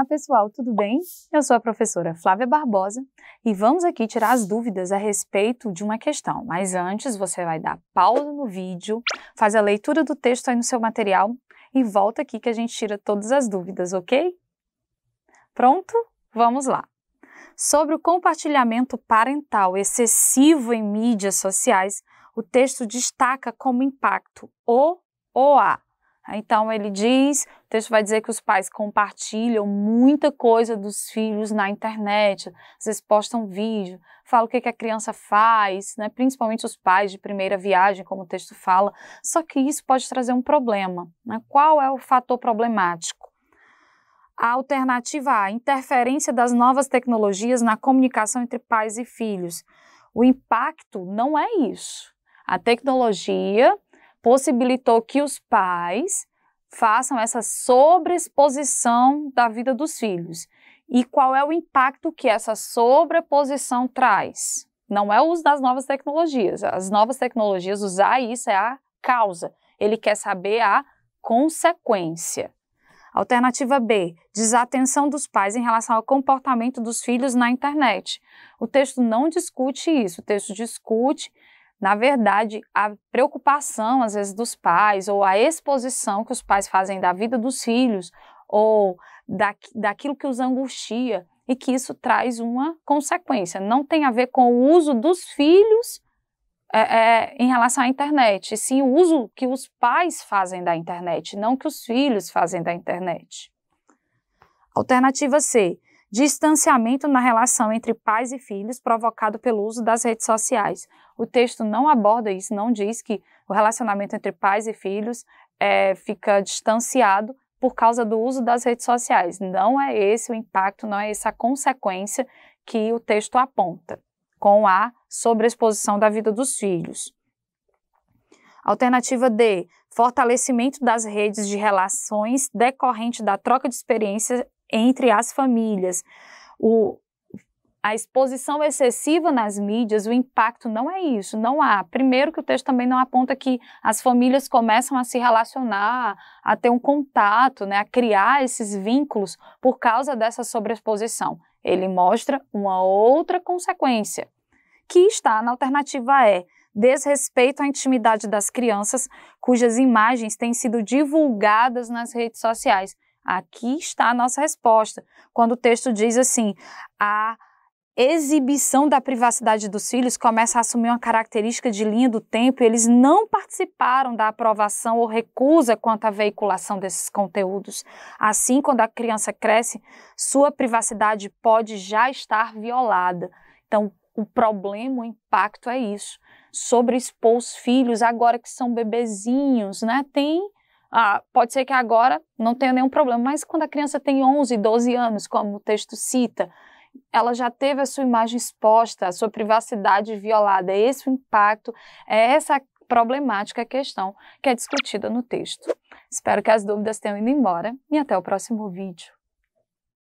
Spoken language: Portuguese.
Olá, pessoal, tudo bem? Eu sou a professora Flávia Barbosa e vamos aqui tirar as dúvidas a respeito de uma questão. Mas antes, você vai dar pausa no vídeo, faz a leitura do texto aí no seu material e volta aqui que a gente tira todas as dúvidas, ok? Pronto? Vamos lá. Sobre o compartilhamento parental excessivo em mídias sociais, o texto destaca como impacto o OA, então ele diz, o texto vai dizer que os pais compartilham muita coisa dos filhos na internet, às vezes postam vídeo, falam o que, que a criança faz, né? principalmente os pais de primeira viagem, como o texto fala. Só que isso pode trazer um problema. Né? Qual é o fator problemático? A alternativa A, interferência das novas tecnologias na comunicação entre pais e filhos. O impacto não é isso. A tecnologia possibilitou que os pais façam essa sobreexposição da vida dos filhos. E qual é o impacto que essa sobreposição traz? Não é o uso das novas tecnologias. As novas tecnologias, usar isso é a causa. Ele quer saber a consequência. Alternativa B, desatenção dos pais em relação ao comportamento dos filhos na internet. O texto não discute isso, o texto discute na verdade, a preocupação, às vezes, dos pais, ou a exposição que os pais fazem da vida dos filhos, ou da, daquilo que os angustia, e que isso traz uma consequência. Não tem a ver com o uso dos filhos é, é, em relação à internet, e sim o uso que os pais fazem da internet, não que os filhos fazem da internet. Alternativa C distanciamento na relação entre pais e filhos provocado pelo uso das redes sociais. O texto não aborda isso, não diz que o relacionamento entre pais e filhos é, fica distanciado por causa do uso das redes sociais. Não é esse o impacto, não é essa a consequência que o texto aponta com a sobreexposição da vida dos filhos. Alternativa D, fortalecimento das redes de relações decorrente da troca de experiências entre as famílias. O, a exposição excessiva nas mídias, o impacto não é isso, não há. Primeiro que o texto também não aponta que as famílias começam a se relacionar, a ter um contato, né, a criar esses vínculos por causa dessa sobreexposição. Ele mostra uma outra consequência, que está na alternativa E, desrespeito à intimidade das crianças, cujas imagens têm sido divulgadas nas redes sociais. Aqui está a nossa resposta. Quando o texto diz assim: a exibição da privacidade dos filhos começa a assumir uma característica de linha do tempo e eles não participaram da aprovação ou recusa quanto à veiculação desses conteúdos. Assim, quando a criança cresce, sua privacidade pode já estar violada. Então, o problema, o impacto é isso. Sobre expor os filhos agora que são bebezinhos, né? Tem ah, pode ser que agora não tenha nenhum problema, mas quando a criança tem 11, 12 anos, como o texto cita, ela já teve a sua imagem exposta, a sua privacidade violada. É esse o impacto, é essa problemática questão que é discutida no texto. Espero que as dúvidas tenham ido embora e até o próximo vídeo.